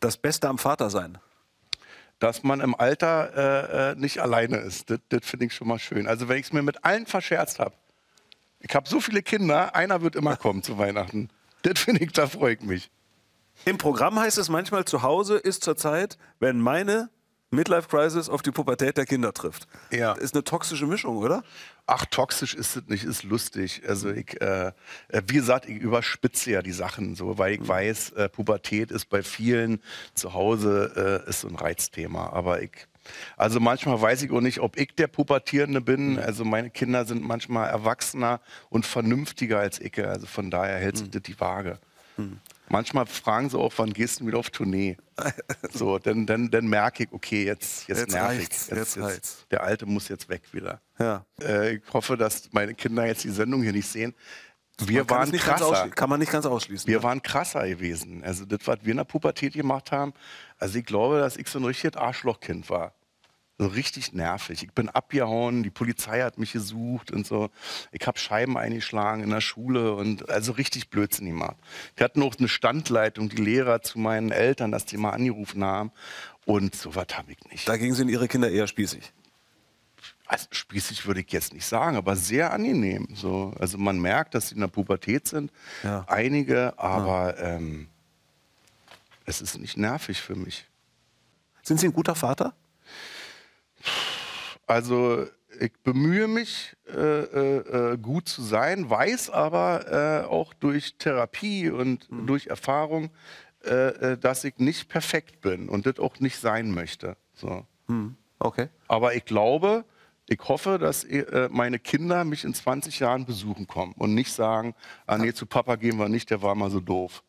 das Beste am Vater sein? Dass man im Alter äh, äh, nicht alleine ist. Das, das finde ich schon mal schön. Also, wenn ich es mir mit allen verscherzt habe, ich habe so viele Kinder, einer wird immer kommen zu Weihnachten. Das finde ich, da freue ich mich. Im Programm heißt es manchmal zu Hause ist zurzeit, wenn meine Midlife Crisis auf die Pubertät der Kinder trifft. Ja. Das ist eine toxische Mischung, oder? Ach, toxisch ist es nicht, ist lustig. Also ich, äh, äh wie gesagt, ich überspitze ja die Sachen so, weil ich mhm. weiß, äh, Pubertät ist bei vielen zu Hause äh, ist so ein Reizthema. Aber ich, also manchmal weiß ich auch nicht, ob ich der Pubertierende bin. Mhm. Also meine Kinder sind manchmal erwachsener und vernünftiger als ich. Also von daher hält sich mhm. das die Waage. Mhm. Manchmal fragen sie auch, wann gehst du wieder auf Tournee? so, dann, dann, dann merke ich, okay, jetzt, jetzt, jetzt nervig. Jetzt, jetzt, jetzt, der Alte muss jetzt weg wieder. Ja. Äh, ich hoffe, dass meine Kinder jetzt die Sendung hier nicht sehen. Wir man waren krasser. Kann man nicht ganz ausschließen. Wir ja. Ne? waren krasser gewesen. Also das, was wir in der Pubertät gemacht haben, also ich glaube, dass ich so ein richtiges Arschlochkind war so richtig nervig. Ich bin abgehauen, die Polizei hat mich gesucht und so. Ich habe Scheiben eingeschlagen in der Schule und also richtig Blödsinn gemacht. Wir hatten auch eine Standleitung, die Lehrer zu meinen Eltern, dass die mal angerufen haben. Und so was habe ich nicht. Dagegen sind Ihre Kinder eher spießig? Also spießig würde ich jetzt nicht sagen, aber sehr angenehm. So. Also man merkt, dass sie in der Pubertät sind, ja. einige, aber ja. ähm, es ist nicht nervig für mich. Sind Sie ein guter Vater? Also ich bemühe mich, äh, äh, äh, gut zu sein, weiß aber äh, auch durch Therapie und mhm. durch Erfahrung, äh, äh dass ich nicht perfekt bin und das auch nicht sein möchte. So. Mhm. Okay. Aber ich glaube, ich hoffe, dass äh, äh meine Kinder mich in 20 Jahren besuchen kommen und nicht sagen, ah nee, zu Papa gehen wir nicht, der war mal so doof.